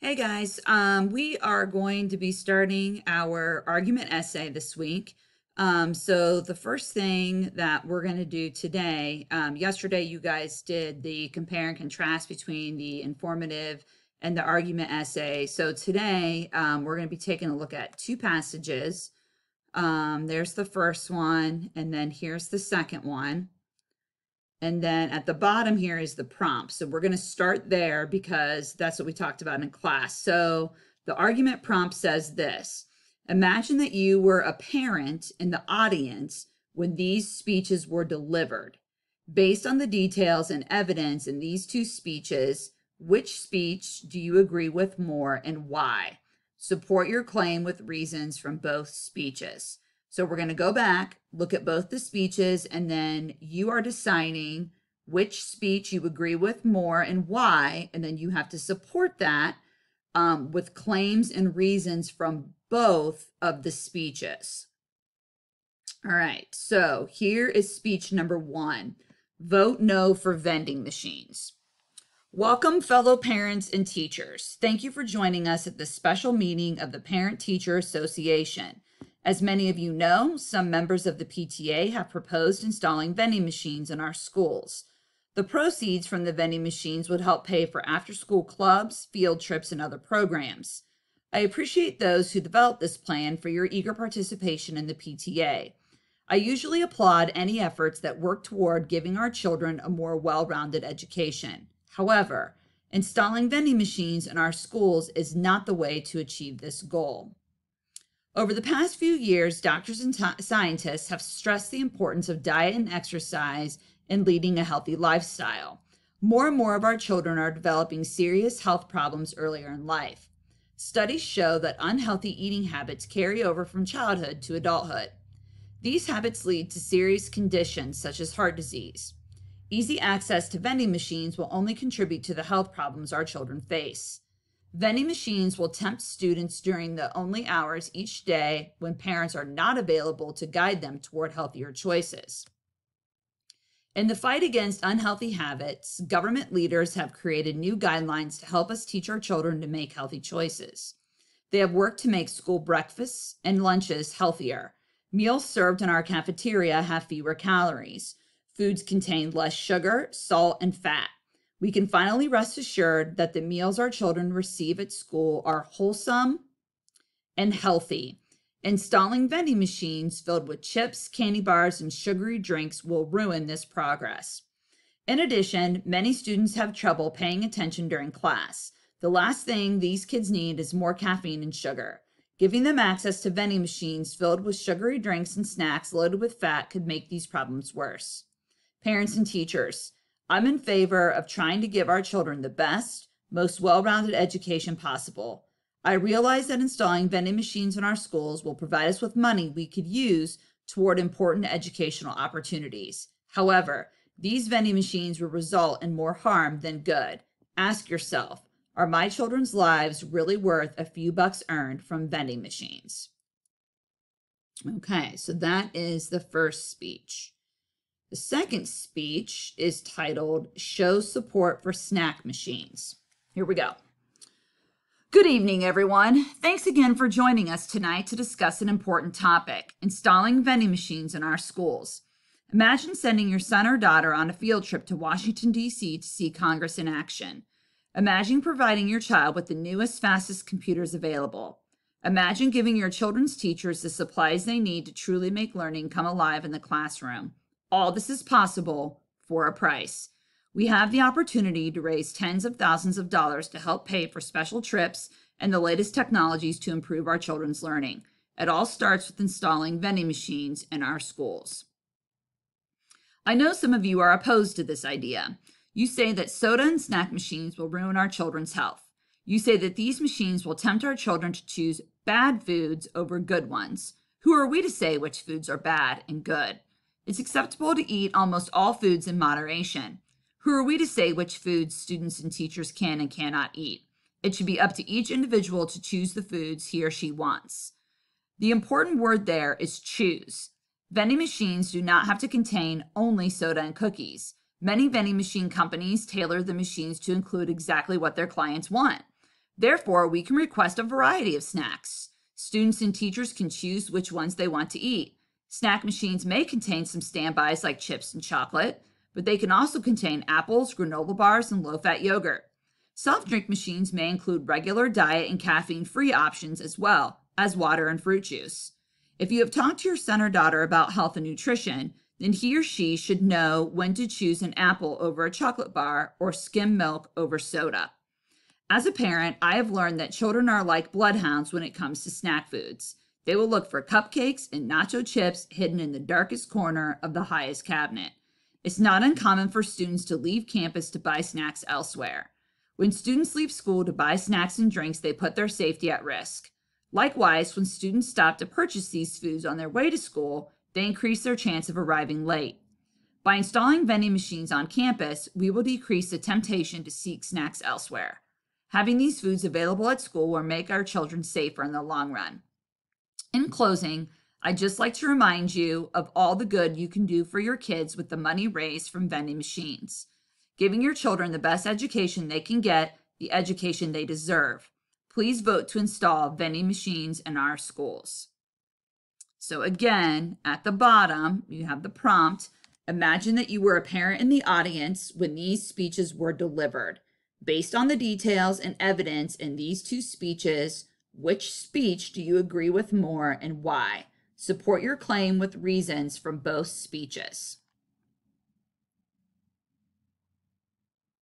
Hey guys, um, we are going to be starting our argument essay this week. Um, so the first thing that we're going to do today, um, yesterday you guys did the compare and contrast between the informative and the argument essay. So today um, we're going to be taking a look at two passages. Um, there's the first one, and then here's the second one. And then at the bottom here is the prompt. So we're going to start there because that's what we talked about in class. So the argument prompt says this. Imagine that you were a parent in the audience when these speeches were delivered. Based on the details and evidence in these two speeches, which speech do you agree with more and why? Support your claim with reasons from both speeches. So we're going to go back, look at both the speeches, and then you are deciding which speech you agree with more and why. And then you have to support that um, with claims and reasons from both of the speeches. All right, so here is speech number one Vote no for vending machines. Welcome, fellow parents and teachers. Thank you for joining us at this special meeting of the Parent Teacher Association. As many of you know, some members of the PTA have proposed installing vending machines in our schools. The proceeds from the vending machines would help pay for after school clubs, field trips, and other programs. I appreciate those who developed this plan for your eager participation in the PTA. I usually applaud any efforts that work toward giving our children a more well rounded education. However, installing vending machines in our schools is not the way to achieve this goal. Over the past few years, doctors and t- scientists have stressed the importance of diet and exercise in leading a healthy lifestyle. More and more of our children are developing serious health problems earlier in life. Studies show that unhealthy eating habits carry over from childhood to adulthood. These habits lead to serious conditions such as heart disease. Easy access to vending machines will only contribute to the health problems our children face. Vending machines will tempt students during the only hours each day when parents are not available to guide them toward healthier choices. In the fight against unhealthy habits, government leaders have created new guidelines to help us teach our children to make healthy choices. They have worked to make school breakfasts and lunches healthier. Meals served in our cafeteria have fewer calories. Foods contain less sugar, salt, and fat. We can finally rest assured that the meals our children receive at school are wholesome and healthy. Installing vending machines filled with chips, candy bars, and sugary drinks will ruin this progress. In addition, many students have trouble paying attention during class. The last thing these kids need is more caffeine and sugar. Giving them access to vending machines filled with sugary drinks and snacks loaded with fat could make these problems worse. Parents and teachers, I'm in favor of trying to give our children the best, most well rounded education possible. I realize that installing vending machines in our schools will provide us with money we could use toward important educational opportunities. However, these vending machines will result in more harm than good. Ask yourself Are my children's lives really worth a few bucks earned from vending machines? Okay, so that is the first speech. The second speech is titled Show Support for Snack Machines. Here we go. Good evening, everyone. Thanks again for joining us tonight to discuss an important topic installing vending machines in our schools. Imagine sending your son or daughter on a field trip to Washington, D.C. to see Congress in action. Imagine providing your child with the newest, fastest computers available. Imagine giving your children's teachers the supplies they need to truly make learning come alive in the classroom all this is possible for a price. We have the opportunity to raise tens of thousands of dollars to help pay for special trips and the latest technologies to improve our children's learning. It all starts with installing vending machines in our schools. I know some of you are opposed to this idea. You say that soda and snack machines will ruin our children's health. You say that these machines will tempt our children to choose bad foods over good ones. Who are we to say which foods are bad and good? It's acceptable to eat almost all foods in moderation. Who are we to say which foods students and teachers can and cannot eat? It should be up to each individual to choose the foods he or she wants. The important word there is choose. Vending machines do not have to contain only soda and cookies. Many vending machine companies tailor the machines to include exactly what their clients want. Therefore, we can request a variety of snacks. Students and teachers can choose which ones they want to eat. Snack machines may contain some standbys like chips and chocolate, but they can also contain apples, granola bars, and low fat yogurt. Soft drink machines may include regular diet and caffeine free options as well as water and fruit juice. If you have talked to your son or daughter about health and nutrition, then he or she should know when to choose an apple over a chocolate bar or skim milk over soda. As a parent, I have learned that children are like bloodhounds when it comes to snack foods. They will look for cupcakes and nacho chips hidden in the darkest corner of the highest cabinet. It's not uncommon for students to leave campus to buy snacks elsewhere. When students leave school to buy snacks and drinks, they put their safety at risk. Likewise, when students stop to purchase these foods on their way to school, they increase their chance of arriving late. By installing vending machines on campus, we will decrease the temptation to seek snacks elsewhere. Having these foods available at school will make our children safer in the long run. In closing, I'd just like to remind you of all the good you can do for your kids with the money raised from vending machines, giving your children the best education they can get, the education they deserve. Please vote to install vending machines in our schools. So, again, at the bottom, you have the prompt. Imagine that you were a parent in the audience when these speeches were delivered. Based on the details and evidence in these two speeches, which speech do you agree with more and why? Support your claim with reasons from both speeches.